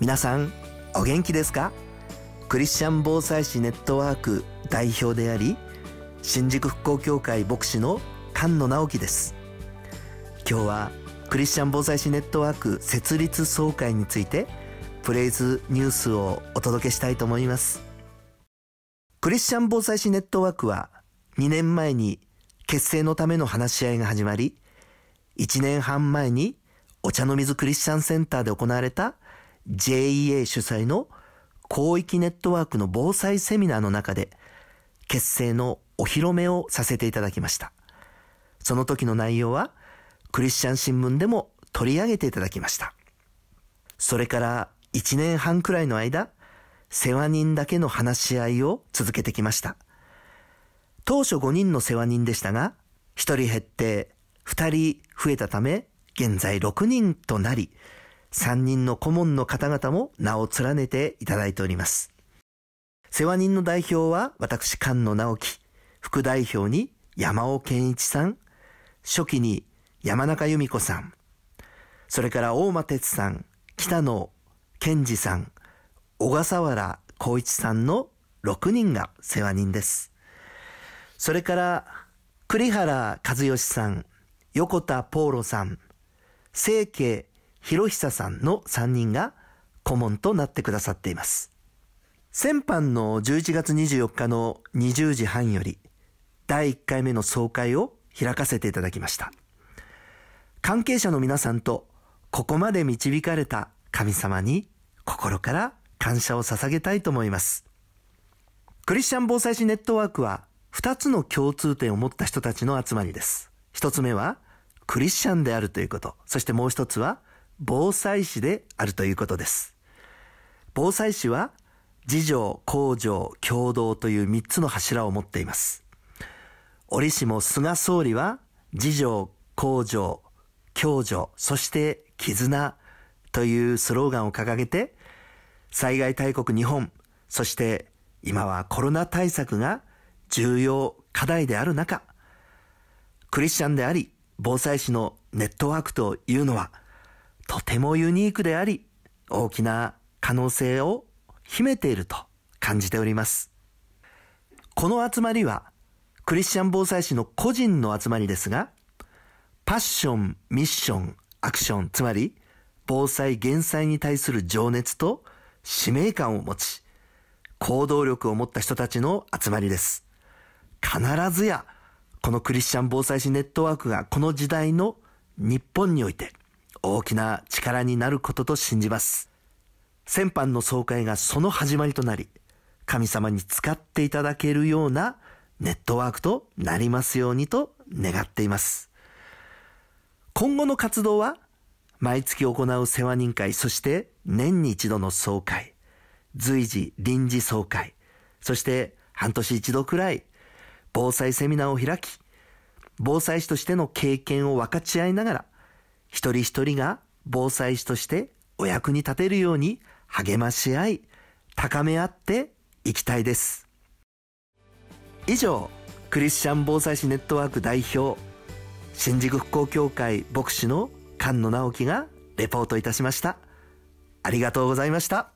皆さんお元気ですかクリスチャン防災士ネットワーク代表であり新宿復興協会牧師の菅野直樹です今日はクリスチャン防災士ネットワーク設立総会についてプレイズニュースをお届けしたいと思いますクリスチャン防災士ネットワークは2年前に結成のための話し合いが始まり1年半前にお茶の水クリスチャンセンターで行われた JEA 主催の広域ネットワークの防災セミナーの中で結成のお披露目をさせていただきました。その時の内容はクリスチャン新聞でも取り上げていただきました。それから1年半くらいの間、世話人だけの話し合いを続けてきました。当初5人の世話人でしたが、1人減って2人増えたため、現在6人となり、三人の顧問の方々も名を連ねていただいております。世話人の代表は私菅野直樹、副代表に山尾健一さん、初期に山中由美子さん、それから大間哲さん、北野健二さん、小笠原光一さんの6人が世話人です。それから栗原和義さん、横田ポーロさん、清家広久さんの3人が顧問となってくださっています。先般の11月24日の20時半より第1回目の総会を開かせていただきました。関係者の皆さんとここまで導かれた神様に心から感謝を捧げたいと思います。クリスチャン防災士ネットワークは2つの共通点を持った人たちの集まりです。1つ目はクリスチャンであるということ。そしてもう1つは防災士であるということです。防災士は、自助、公助、共同という3つの柱を持っています。折しも菅総理は、自助、公助、共助、そして絆というスローガンを掲げて、災害大国日本、そして今はコロナ対策が重要課題である中、クリスチャンであり、防災士のネットワークというのは、とてもユニークであり、大きな可能性を秘めていると感じております。この集まりは、クリスチャン防災士の個人の集まりですが、パッション、ミッション、アクション、つまり、防災減災に対する情熱と使命感を持ち、行動力を持った人たちの集まりです。必ずや、このクリスチャン防災士ネットワークがこの時代の日本において、大きな力になることと信じます。先般の総会がその始まりとなり、神様に使っていただけるようなネットワークとなりますようにと願っています。今後の活動は、毎月行う世話人会、そして年に一度の総会、随時臨時総会、そして半年一度くらい防災セミナーを開き、防災士としての経験を分かち合いながら、一人一人が防災士としてお役に立てるように励まし合い、高め合っていきたいです。以上、クリスチャン防災士ネットワーク代表、新宿復興協会牧師の菅野直樹がレポートいたしました。ありがとうございました。